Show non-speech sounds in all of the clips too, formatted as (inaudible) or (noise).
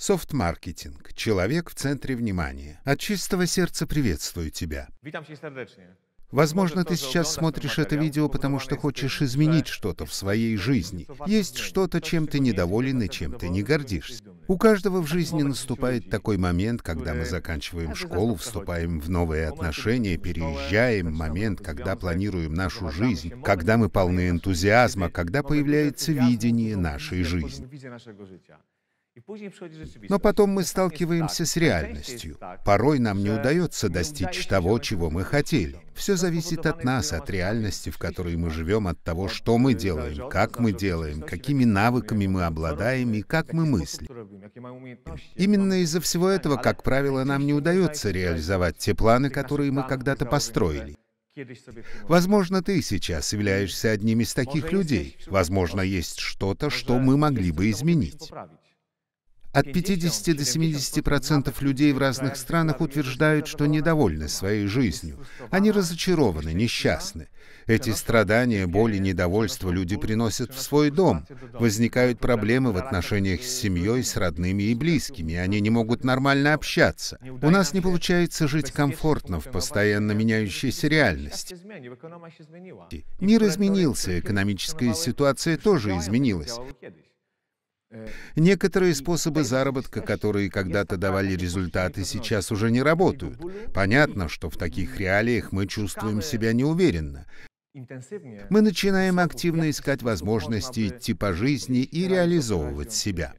Софт-маркетинг. Человек в центре внимания. От чистого сердца приветствую тебя. Возможно, ты сейчас смотришь это видео, потому что хочешь изменить что-то в своей жизни. Есть что-то, чем ты недоволен и чем ты не гордишься. У каждого в жизни наступает такой момент, когда мы заканчиваем школу, вступаем в новые отношения, переезжаем, момент, когда планируем нашу жизнь, когда мы полны энтузиазма, когда появляется видение нашей жизни. Но потом мы сталкиваемся с реальностью. Порой нам не удается достичь того, чего мы хотели. Все зависит от нас, от реальности, в которой мы живем, от того, что мы делаем, как мы делаем, какими навыками мы обладаем и как мы мыслим. Именно из-за всего этого, как правило, нам не удается реализовать те планы, которые мы когда-то построили. Возможно, ты сейчас являешься одним из таких людей. Возможно, есть что-то, что мы могли бы изменить. От 50 до 70 процентов людей в разных странах утверждают, что недовольны своей жизнью. Они разочарованы, несчастны. Эти страдания, боли, недовольство люди приносят в свой дом. Возникают проблемы в отношениях с семьей, с родными и близкими. Они не могут нормально общаться. У нас не получается жить комфортно в а постоянно меняющейся реальности. Мир изменился, экономическая ситуация тоже изменилась. Некоторые способы заработка, которые когда-то давали результаты, сейчас уже не работают. Понятно, что в таких реалиях мы чувствуем себя неуверенно. Мы начинаем активно искать возможности идти по жизни и реализовывать себя.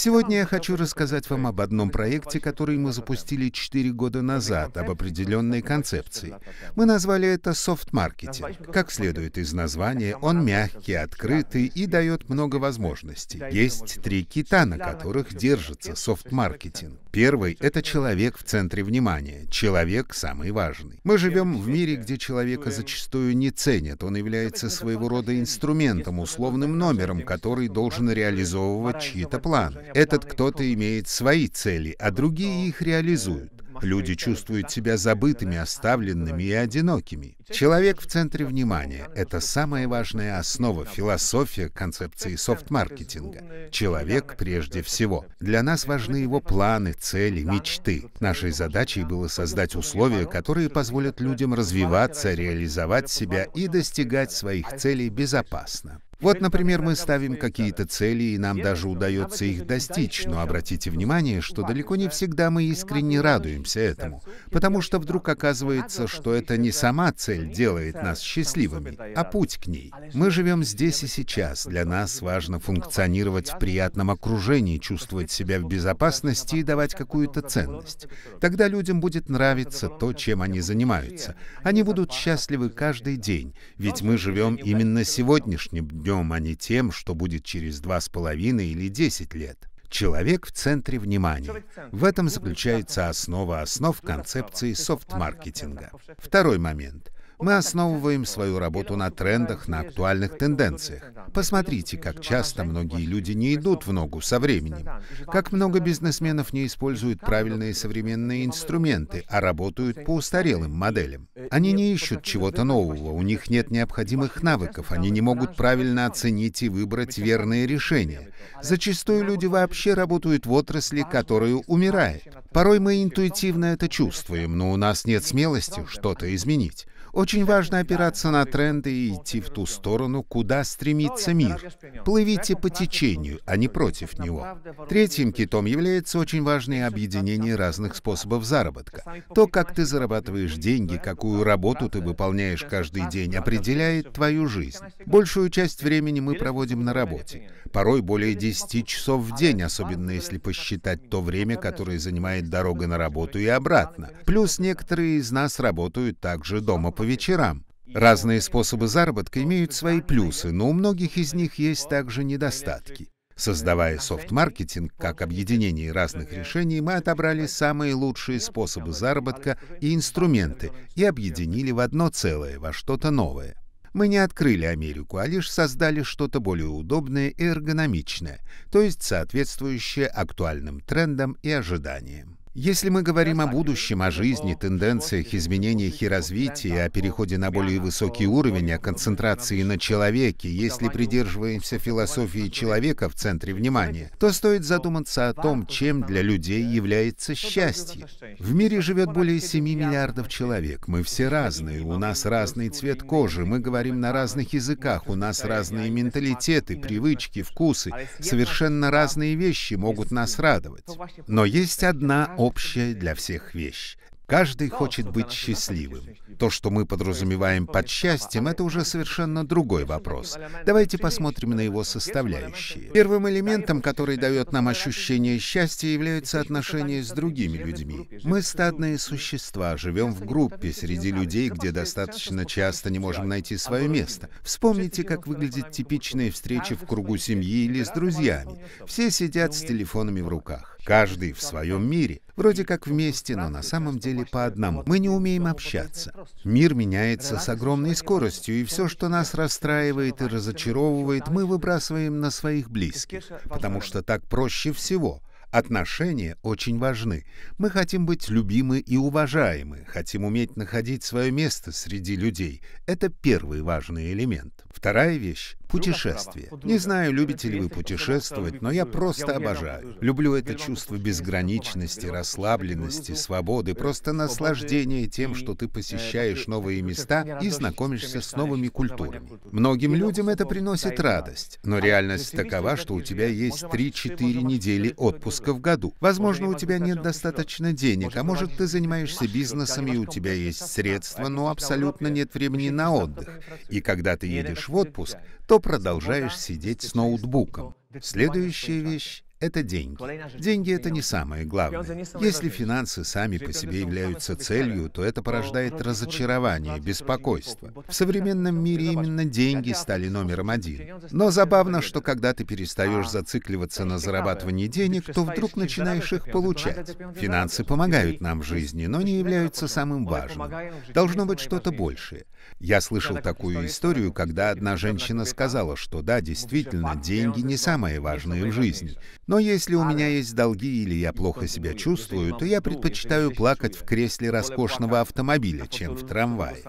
Сегодня я хочу рассказать вам об одном проекте, который мы запустили 4 года назад, об определенной концепции. Мы назвали это софт-маркетинг. Как следует из названия, он мягкий, открытый и дает много возможностей. Есть три кита, на которых держится софт-маркетинг. Первый — это человек в центре внимания. Человек — самый важный. Мы живем в мире, где человека зачастую не ценят. Он является своего рода инструментом, условным номером, который должен реализовывать чьи-то планы. Этот кто-то имеет свои цели, а другие их э, реализуют. Люди чувствуют себя забытыми, оставленными и одинокими. Человек в центре внимания — это самая важная основа, философия концепции софт-маркетинга. Человек прежде всего. Для нас важны его планы, цели, мечты. Нашей задачей было создать условия, которые позволят людям развиваться, реализовать себя и достигать своих а целей безопасно. Вот, например, мы ставим какие-то цели, и нам даже удается их достичь, но обратите внимание, что далеко не всегда мы искренне радуемся этому, потому что вдруг оказывается, что это не сама цель делает нас счастливыми, а путь к ней. Мы живем здесь и сейчас, для нас важно функционировать в приятном окружении, чувствовать себя в безопасности и давать какую-то ценность. Тогда людям будет нравиться то, чем они занимаются. Они будут счастливы каждый день, ведь мы живем именно сегодняшним днем днем, а не тем, что будет через два с половиной или десять лет. Человек в центре внимания. В этом заключается основа основ концепции софт-маркетинга. Второй момент – мы основываем свою работу на трендах, на актуальных тенденциях. Посмотрите, как часто многие люди не идут в ногу со временем, как много бизнесменов не используют правильные современные инструменты, а работают по устарелым моделям. Они не ищут чего-то нового, у них нет необходимых навыков, они не могут правильно оценить и выбрать верные решения. Зачастую люди вообще работают в отрасли, которая умирает. Порой мы интуитивно это чувствуем, но у нас нет смелости что-то изменить. Очень важно опираться на тренды и идти в ту сторону, куда стремится мир. Плывите по течению, а не против него. Третьим китом является очень важное объединение разных способов заработка. То, как ты зарабатываешь деньги, какую работу ты выполняешь каждый день, определяет твою жизнь. Большую часть времени мы проводим на работе. Порой более 10 часов в день, особенно если посчитать то время, которое занимает дорога на работу и обратно. Плюс некоторые из нас работают также дома по вечерам. Разные способы заработка имеют свои плюсы, но у многих из них есть также недостатки. Создавая софт-маркетинг как объединение разных решений, мы отобрали самые лучшие способы заработка и инструменты и объединили в одно целое, во что-то новое. Мы не открыли Америку, а лишь создали что-то более удобное и эргономичное, то есть соответствующее актуальным трендам и ожиданиям. Если мы говорим о будущем, о жизни, тенденциях, изменениях и развитии, о переходе на более высокий уровень, о концентрации на человеке, если придерживаемся философии человека в центре внимания, то стоит задуматься о том, чем для людей является счастье. В мире живет более 7 миллиардов человек. Мы все разные, у нас разный цвет кожи, мы говорим на разных языках, у нас разные менталитеты, привычки, вкусы. Совершенно разные вещи могут нас радовать. Но есть одна общая общая для всех вещь. Каждый хочет быть счастливым. То, что мы подразумеваем под счастьем, это уже совершенно другой вопрос. Давайте посмотрим на его составляющие. Первым элементом, который дает нам ощущение счастья, являются отношения с другими людьми. Мы стадные существа, живем в группе среди людей, где достаточно часто не можем найти свое место. Вспомните, как выглядит типичная встреча в кругу семьи или с друзьями. Все сидят с телефонами в руках. Каждый в своем мире. Вроде как вместе, но на самом деле по одному. Мы не умеем общаться. Мир меняется с огромной скоростью, и все, что нас расстраивает и разочаровывает, мы выбрасываем на своих близких, потому что так проще всего. Отношения очень важны. Мы хотим быть любимы и уважаемы, хотим уметь находить свое место среди людей. Это первый важный элемент. Вторая вещь Путешествие. Не знаю, любите ли вы путешествовать, но я просто обожаю. Люблю это чувство безграничности, расслабленности, свободы, просто наслаждение тем, что ты э, посещаешь новые места и знакомишься с новыми культурами. Многим людям это приносит радость, но а реальность такова, что у тебя есть 3-4 недели отпуска в году. Возможно, у тебя нет достаточно денег, а может, ты занимаешься бизнесом и у тебя есть средства, но абсолютно нет времени на отдых. И когда ты едешь в отпуск, то продолжаешь сидеть с ноутбуком. Следующая вещь это деньги. Деньги — это не самое главное. Если финансы сами по себе являются целью, то это порождает разочарование, беспокойство. В современном мире именно деньги стали номером один. Но забавно, что когда ты перестаешь а, зацикливаться на зарабатывании денег, то вдруг начинаешь их получать. Финансы помогают нам в жизни, но не являются самым важным. Должно быть что-то большее. Я слышал такую историю, когда одна женщина сказала, что да, действительно, деньги не самое важное в жизни. Но если у меня есть долги или я плохо себя чувствую, то я предпочитаю плакать в кресле роскошного автомобиля, чем в трамвае.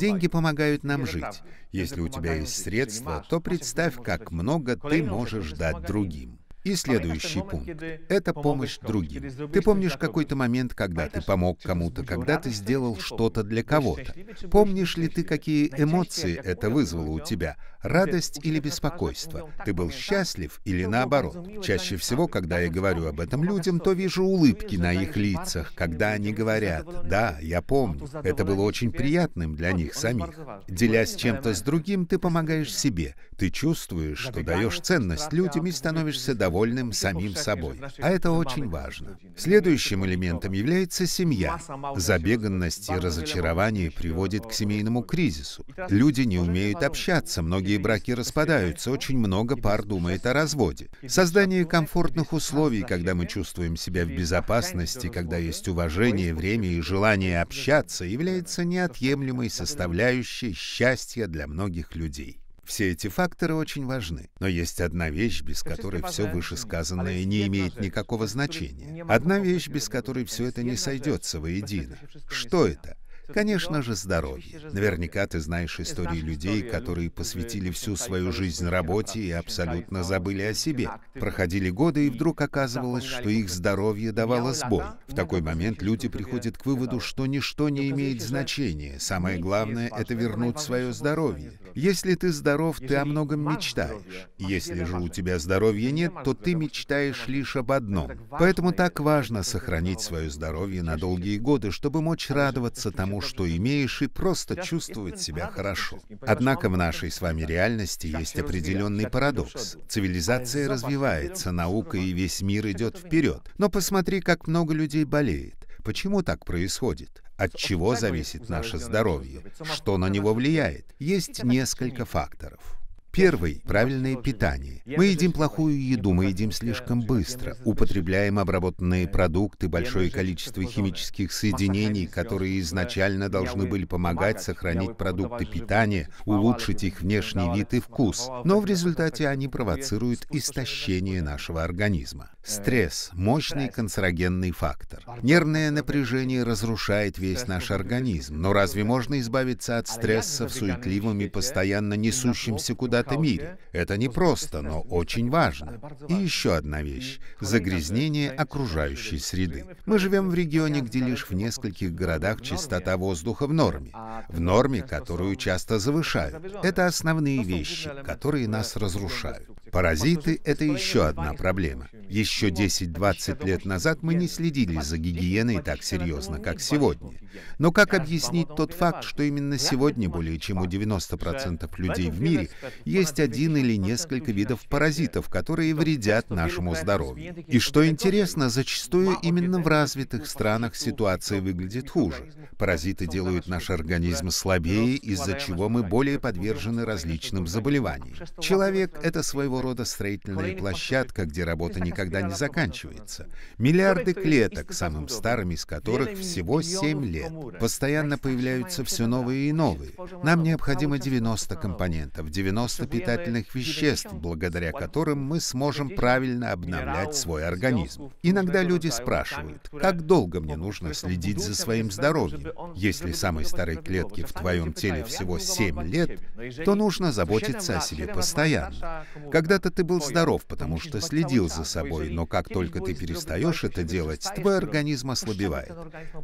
Деньги помогают нам жить. Если у тебя есть средства, то представь, как много ты можешь дать другим. И а следующий пункт — это помощь другим. Ты помнишь какой-то момент, когда а ты помог кому-то, когда ты сделал что-то для кого-то? Помнишь ли ты, какие эмоции это вызвало у тебя? Радость или беспокойство? Ты был счастлив или наоборот? Чаще всего, когда я говорю об этом людям, то вижу улыбки на их лицах, когда они говорят «Да, я помню». Это было очень приятным для них самих. Делясь чем-то с другим, ты помогаешь себе. Ты чувствуешь, что даешь ценность людям и становишься довольным довольным самим собой. А это очень важно. Следующим элементом является семья. Забеганность и разочарование приводит к семейному кризису. Люди не умеют общаться, многие браки распадаются, очень много пар думает о разводе. Создание комфортных условий, когда мы чувствуем себя в безопасности, когда есть уважение, время и желание общаться, является неотъемлемой составляющей счастья для многих людей. Все эти факторы очень важны, но есть одна вещь, без которой все ну, вышесказанное не имеет никакого значения. Одна вещь, без которой все это не сойдется воедино. Что это? Конечно же, здоровье. Наверняка ты знаешь истории людей, которые посвятили всю свою жизнь работе и абсолютно забыли о себе. Проходили годы, и вдруг оказывалось, что их здоровье давало сбой. В такой момент люди приходят к выводу, что ничто не имеет значения. Самое главное — это вернуть свое здоровье. Если ты здоров, ты о многом мечтаешь. А Если же у тебя здоровья нет, то ты мечтаешь лишь об одном. Поэтому так важно сохранить свое здоровье на долгие годы, чтобы мочь радоваться тому, тому, что имеешь, и просто чувствовать себя хорошо. Однако в нашей с вами реальности есть определенный парадокс. Цивилизация развивается, наука и весь мир идет вперед. Но посмотри, как много людей болеет. Почему так происходит? От чего зависит наше здоровье? Что на него влияет? Есть несколько факторов. Первый – правильное питание. Мы едим плохую еду, мы едим слишком быстро, употребляем обработанные продукты, большое количество химических соединений, которые изначально должны были помогать сохранить продукты питания, улучшить их внешний вид и вкус, но в результате они провоцируют истощение нашего организма. Стресс – мощный канцерогенный фактор. Нервное напряжение разрушает весь наш организм, но разве можно избавиться от а стресса в суетливом и постоянно несущемся куда-то мире? Это непросто, но очень важно. И еще одна вещь – загрязнение окружающей среды. Мы живем в регионе, где лишь в нескольких городах чистота воздуха в норме. А в норме, которую часто завышают. Это основные вещи, которые нас разрушают. Паразиты — это еще одна проблема. Еще 10-20 лет назад мы не следили за гигиеной так серьезно, как сегодня. Но как объяснить тот факт, что именно сегодня более чем у 90% людей в мире есть один или несколько видов паразитов, которые вредят нашему здоровью? И что интересно, зачастую именно в развитых странах ситуация выглядит хуже. Паразиты делают наш организм слабее, из-за чего мы более подвержены различным заболеваниям. Человек — это своего рода строительная площадка, где работа (laughs) никогда не заканчивается. Миллиарды клеток, самым старым из которых всего 7 лет. Постоянно появляются все новые и новые. Нам необходимо 90 компонентов, 90 питательных веществ, благодаря которым мы сможем правильно обновлять свой организм. Иногда люди спрашивают, как долго мне нужно следить за своим здоровьем? Если самой старой клетке в твоем теле всего 7 лет, то нужно заботиться о себе постоянно. Когда когда-то ты был здоров, потому что следил за собой, но как только ты перестаешь это делать, твой организм ослабевает.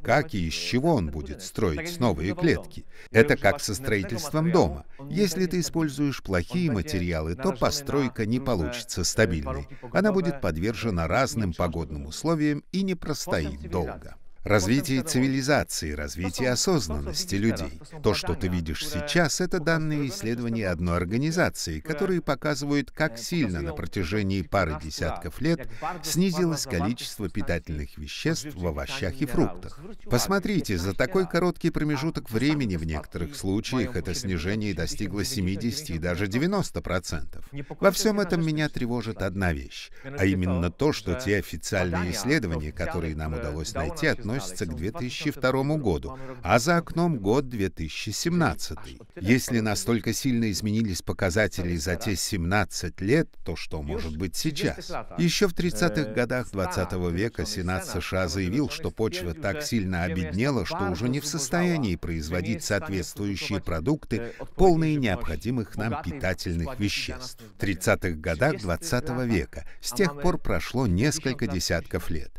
Как и из чего он будет строить новые клетки? Это как со строительством дома. Если ты используешь плохие материалы, то постройка не получится э, стабильной. Она будет подвержена разным погодным условиям и не простоит долго. Развитие цивилизации, развитие осознанности людей. То, что ты видишь сейчас, это данные исследования одной организации, которые показывают, как сильно на протяжении пары десятков лет снизилось количество питательных веществ в овощах и фруктах. Посмотрите, за такой короткий промежуток времени в некоторых случаях это снижение достигло 70 и даже 90%. Во всем этом меня тревожит одна вещь, а именно то, что те официальные исследования, которые нам э, удалось найти, относятся относится к 2002 году, а за окном год 2017. Если настолько сильно изменились показатели за те 17 лет, то что может быть сейчас? Еще в 30-х э, годах 20 века Сенат США заявил, что почва так сильно обеднела, что уже не в состоянии производить соответствующие продукты, э, полные необходимых нам питательных веществ. В 30-х годах 20 века с тех пор прошло несколько десятков лет.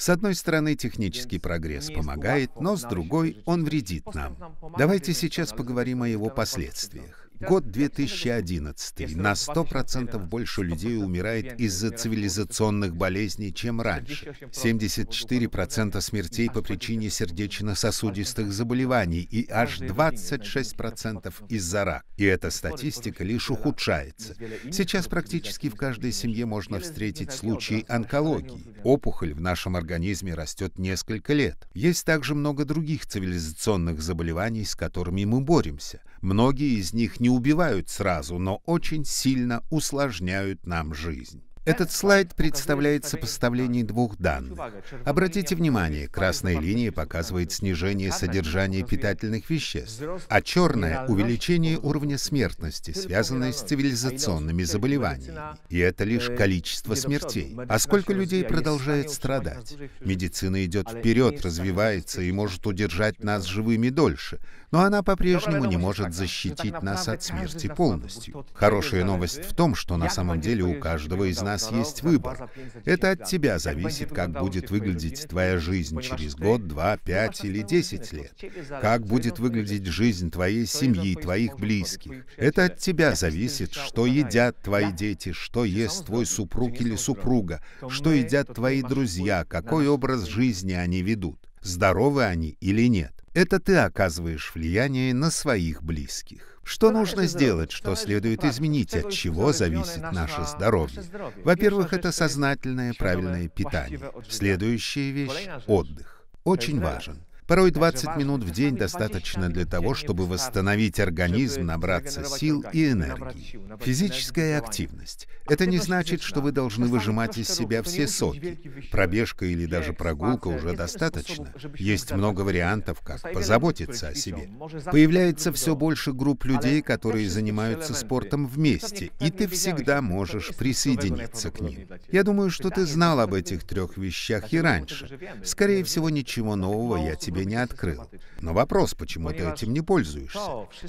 С одной стороны, технический прогресс помогает, но с другой, он вредит нам. Давайте сейчас поговорим о его последствиях. Год 2011. На 100% больше людей умирает из-за цивилизационных болезней, чем раньше. 74% смертей по причине сердечно-сосудистых заболеваний и аж 26% из-за рака. И эта статистика лишь ухудшается. Сейчас практически в каждой семье можно встретить случаи онкологии. Опухоль в нашем организме растет несколько лет. Есть также много других цивилизационных заболеваний, с которыми мы боремся. Многие из них не убивают сразу, но очень сильно усложняют нам жизнь. Этот слайд представляет сопоставление двух данных. Обратите внимание, красная линия показывает снижение содержания питательных веществ, а черная — увеличение уровня смертности, связанное с цивилизационными заболеваниями. И это лишь количество смертей. А сколько людей продолжает страдать? Медицина идет вперед, развивается и может удержать нас живыми дольше, но она по-прежнему не может защитить нас от смерти полностью. Хорошая новость в том, что на самом деле у каждого из нас нас есть выбор. Это от тебя зависит, как будет выглядеть твоя жизнь через год, два, пять или десять лет. Как будет выглядеть жизнь твоей семьи, твоих близких. Это от тебя зависит, что едят твои дети, что ест твой супруг или супруга, что едят твои друзья, какой образ жизни они ведут, здоровы они или нет. Это ты оказываешь влияние на своих близких. Что нужно сделать, что следует изменить, от чего зависит наше здоровье? Во-первых, это сознательное правильное питание. Следующая вещь — отдых. Очень важен. Порой 20 минут в день достаточно для того, чтобы восстановить организм, набраться сил и энергии. Физическая активность. А это не значит, что вы должны выжимать из себя все соки. Пробежка или даже прогулка уже достаточно. Есть много вариантов, как позаботиться о себе. Появляется все больше групп людей, которые занимаются спортом вместе, и ты всегда можешь присоединиться к ним. Я думаю, что ты знал об этих трех вещах а и раньше. Скорее всего, ничего нового я тебе тебе не открыл. Но вопрос, почему ты этим не пользуешься?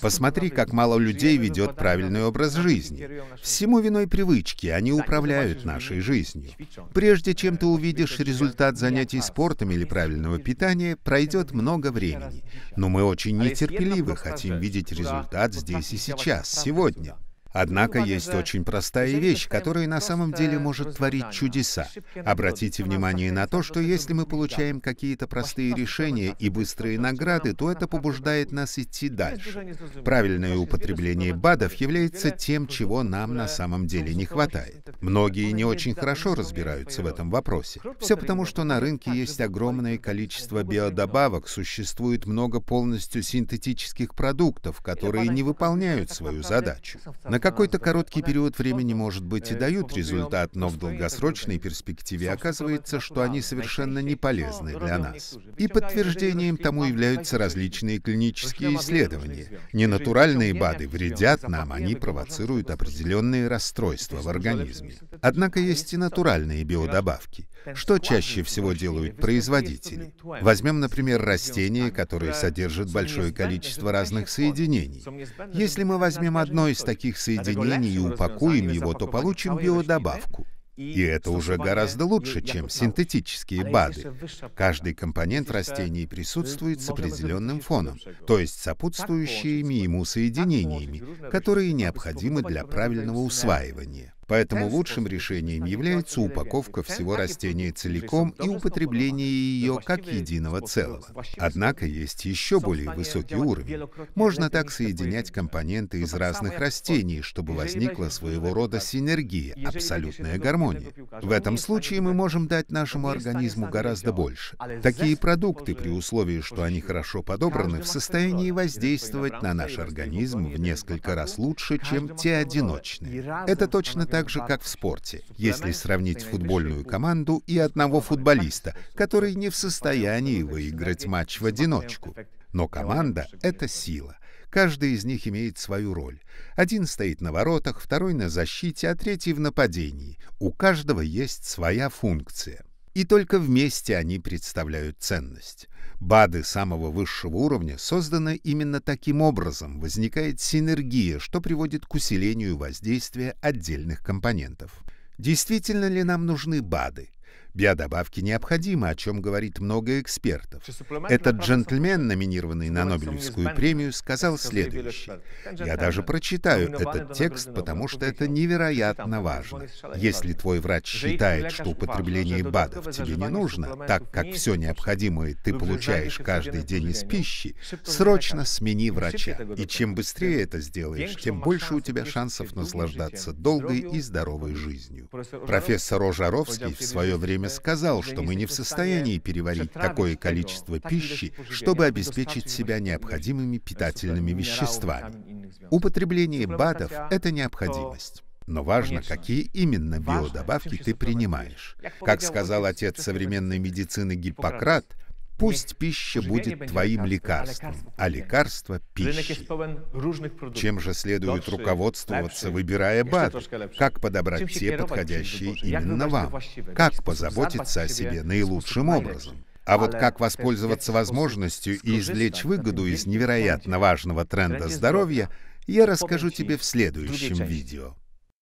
Посмотри, как мало людей ведет правильный образ жизни. Всему виной привычки, они управляют нашей жизнью. Прежде чем э, ты увидишь результат занятий спортом или правильного питания, пройдет много времени. Но мы очень нетерпеливы, хотим видеть результат здесь и сейчас, сегодня. Однако есть очень простая вещь, которая на самом деле может творить чудеса. Обратите внимание на то, что если мы получаем какие-то простые решения и быстрые награды, то это побуждает нас идти дальше. Правильное употребление БАДов является тем, чего нам на самом деле не хватает. Многие не очень хорошо разбираются в этом вопросе. Все потому, что на рынке есть огромное количество биодобавок, существует много полностью синтетических продуктов, которые не выполняют свою задачу какой-то короткий период времени, может быть, и э, дают результат, но в долгосрочной перспективе оказывается, что они совершенно не полезны для нас. И подтверждением тому являются различные клинические исследования. Ненатуральные БАДы вредят нам, они провоцируют определенные расстройства в организме. Однако есть и натуральные биодобавки. Что чаще всего делают производители? Возьмем, например, растение, которое содержит большое количество разных соединений. Если мы возьмем одно из таких соединений и упакуем его, то получим биодобавку. И это уже гораздо лучше, чем синтетические БАДы. Каждый компонент в присутствует с определенным фоном, то есть сопутствующими ему соединениями, которые необходимы для правильного усваивания. Поэтому лучшим решением является упаковка всего растения целиком и употребление ее как единого целого. Однако есть еще более высокий уровень. Можно так соединять компоненты ну, из разных растений, чтобы возникла своего рода синергия, абсолютная гармония. В этом случае мы можем дать нашему организму гораздо больше. Такие продукты, при условии, что они хорошо подобраны, в состоянии воздействовать на наш организм в несколько раз лучше, чем те одиночные. Это точно так так же, как в спорте, если сравнить футбольную команду и одного футболиста, который не в состоянии выиграть матч в одиночку. Но команда — это сила. Каждый из них имеет свою роль. Один стоит на воротах, второй на защите, а третий в нападении. У каждого есть своя функция. И только вместе они представляют ценность. БАДы самого высшего уровня созданы именно таким образом, возникает синергия, что приводит к усилению воздействия отдельных компонентов. Действительно ли нам нужны БАДы? Биодобавки необходимы, о чем говорит много экспертов. Этот джентльмен, номинированный на Нобелевскую премию, сказал следующее. «Я даже прочитаю этот текст, потому что это невероятно важно. Если твой врач считает, что употребление БАДов тебе не нужно, так как все необходимое ты получаешь каждый день из пищи, срочно смени врача. И чем быстрее это сделаешь, тем больше у тебя шансов наслаждаться долгой и здоровой жизнью». Профессор Ожаровский в свое время время сказал, что мы не в состоянии переварить такое количество пищи, чтобы обеспечить себя необходимыми питательными веществами. Употребление БАДов — это необходимость. Но важно, какие именно биодобавки ты принимаешь. Как сказал отец современной медицины типа Гиппократ, Пусть пища будет твоим а лекарством, а лекарство – пищей. Чем же следует руководствоваться, выбирая БАД? Как подобрать те подходящие именно вам? Как позаботиться о себе наилучшим образом? А вот как э, воспользоваться возможностью и извлечь выгоду из невероятно важного тренда здоровья, я расскажу тебе в следующем видео.